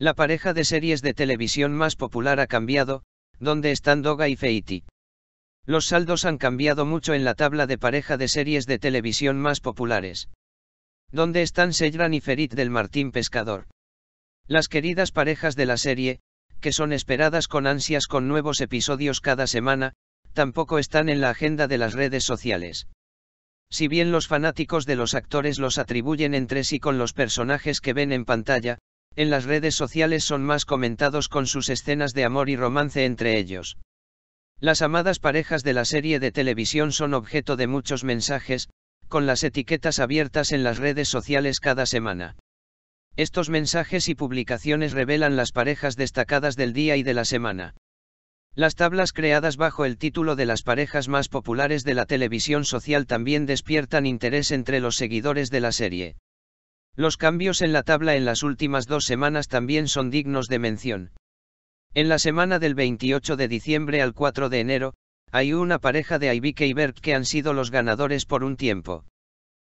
La pareja de series de televisión más popular ha cambiado, donde están Doga y Feiti. Los saldos han cambiado mucho en la tabla de pareja de series de televisión más populares. Donde están Seyran y Ferit del Martín Pescador. Las queridas parejas de la serie, que son esperadas con ansias con nuevos episodios cada semana, tampoco están en la agenda de las redes sociales. Si bien los fanáticos de los actores los atribuyen entre sí con los personajes que ven en pantalla, en las redes sociales son más comentados con sus escenas de amor y romance entre ellos. Las amadas parejas de la serie de televisión son objeto de muchos mensajes, con las etiquetas abiertas en las redes sociales cada semana. Estos mensajes y publicaciones revelan las parejas destacadas del día y de la semana. Las tablas creadas bajo el título de las parejas más populares de la televisión social también despiertan interés entre los seguidores de la serie. Los cambios en la tabla en las últimas dos semanas también son dignos de mención. En la semana del 28 de diciembre al 4 de enero, hay una pareja de Aibike y Bert que han sido los ganadores por un tiempo.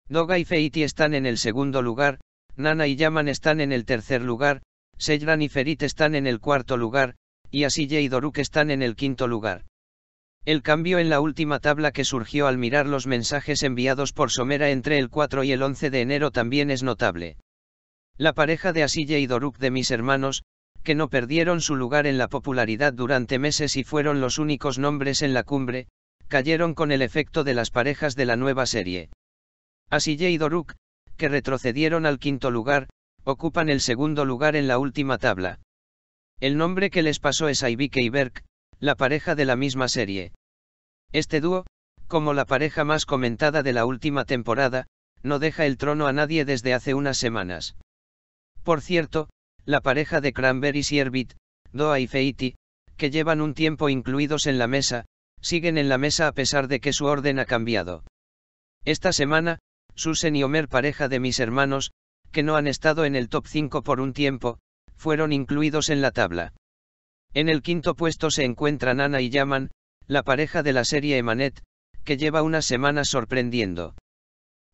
Doga y Feiti están en el segundo lugar, Nana y Yaman están en el tercer lugar, Sejran y Ferit están en el cuarto lugar, y Asiye y Doruk están en el quinto lugar. El cambio en la última tabla que surgió al mirar los mensajes enviados por Somera entre el 4 y el 11 de enero también es notable. La pareja de Asille y Doruk de mis hermanos, que no perdieron su lugar en la popularidad durante meses y fueron los únicos nombres en la cumbre, cayeron con el efecto de las parejas de la nueva serie. Asille y Doruk, que retrocedieron al quinto lugar, ocupan el segundo lugar en la última tabla. El nombre que les pasó es Ibike y la pareja de la misma serie. Este dúo, como la pareja más comentada de la última temporada, no deja el trono a nadie desde hace unas semanas. Por cierto, la pareja de Cranberry y Doa y Feiti, que llevan un tiempo incluidos en la mesa, siguen en la mesa a pesar de que su orden ha cambiado. Esta semana, Susan y Homer, pareja de mis hermanos, que no han estado en el top 5 por un tiempo, fueron incluidos en la tabla. En el quinto puesto se encuentran Ana y Yaman, la pareja de la serie Emanet, que lleva una semana sorprendiendo.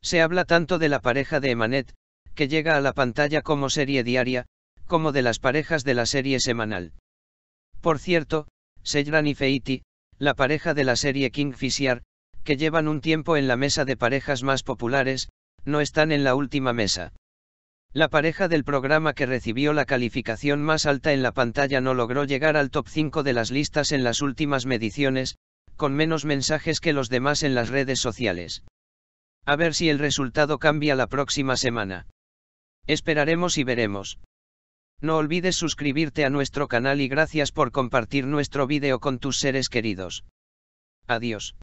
Se habla tanto de la pareja de Emanet, que llega a la pantalla como serie diaria, como de las parejas de la serie semanal. Por cierto, Sejran y Feiti, la pareja de la serie Kingfisher, que llevan un tiempo en la mesa de parejas más populares, no están en la última mesa. La pareja del programa que recibió la calificación más alta en la pantalla no logró llegar al top 5 de las listas en las últimas mediciones, con menos mensajes que los demás en las redes sociales. A ver si el resultado cambia la próxima semana. Esperaremos y veremos. No olvides suscribirte a nuestro canal y gracias por compartir nuestro video con tus seres queridos. Adiós.